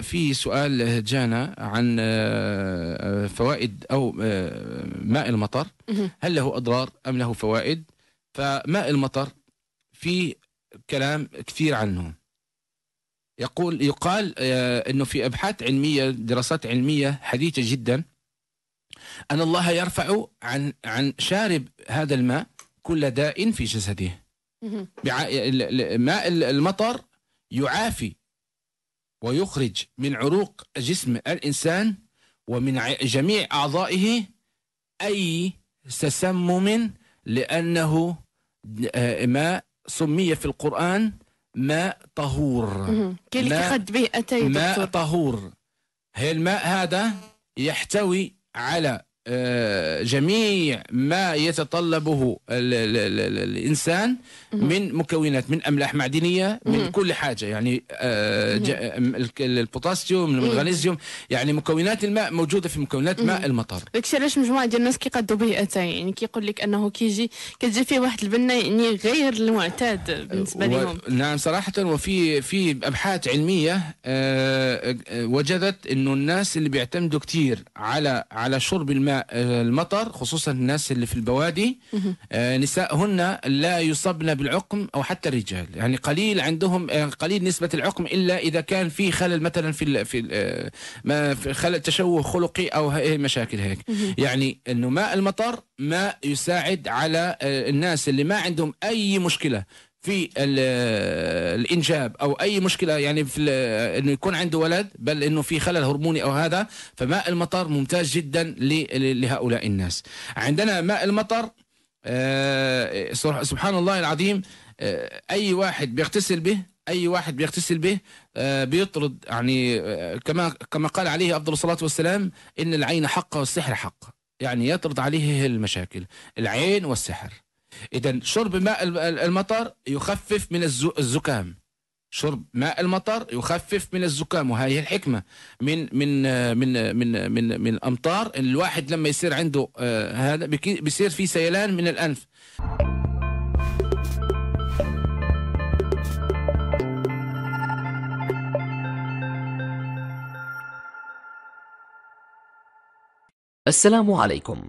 في سؤال جانا عن آه، آه، فوائد او آه، ماء المطر هل له اضرار ام له فوائد فماء المطر في كلام كثير عنه يقول يقال انه في ابحاث علميه دراسات علميه حديثه جدا ان الله يرفع عن عن شارب هذا الماء كل داء في جسده ماء المطر يعافي ويخرج من عروق جسم الإنسان ومن جميع أعضائه أي تسمم لأنه آه، ماء سمي في القرآن ماء طهور كلك أخذت به أتي ماء طهور هي الماء هذا يحتوي على آه، جميع ما يتطلبه الانسان من مكونات من املاح معدنيه من كل حاجه يعني آه، البوتاسيوم المغنيسيوم يعني مكونات الماء موجوده في مكونات ماء المطر داكشي علاش مجموعه ديال الناس كيقادوا به اتاي يعني كيقول لك انه كيجي كتجي فيه واحد البنه يعني غير المعتاد بالنسبه لهم نعم صراحه وفي في ابحاث علميه آه، وجدت انه الناس اللي بيعتمدوا كثير على على شرب الماء المطر خصوصا الناس اللي في البوادي آه، نسائهن لا يصبن بالعقم او حتى الرجال يعني قليل عندهم آه، قليل نسبه العقم الا اذا كان في خلل مثلا في آه، في خلل تشوه خلقي او مشاكل هيك يعني انه ماء المطر ما يساعد على الناس اللي ما عندهم اي مشكله في الانجاب او اي مشكله يعني في انه يكون عنده ولد بل انه في خلل هرموني او هذا فماء المطر ممتاز جدا لهؤلاء الناس عندنا ماء المطر آه، سبحان الله العظيم آه، اي واحد بيغتسل به اي واحد بيغتسل به آه، بيطرد يعني كما كما قال عليه افضل الصلاه والسلام ان العين حق والسحر حق يعني يطرد عليه المشاكل العين والسحر إذا شرب ماء المطر يخفف من الزكام شرب ماء المطر يخفف من الزكام وهي الحكمه من من من من من, من الامطار الواحد لما يصير عنده آه، هذا بيصير في سيلان من الانف السلام عليكم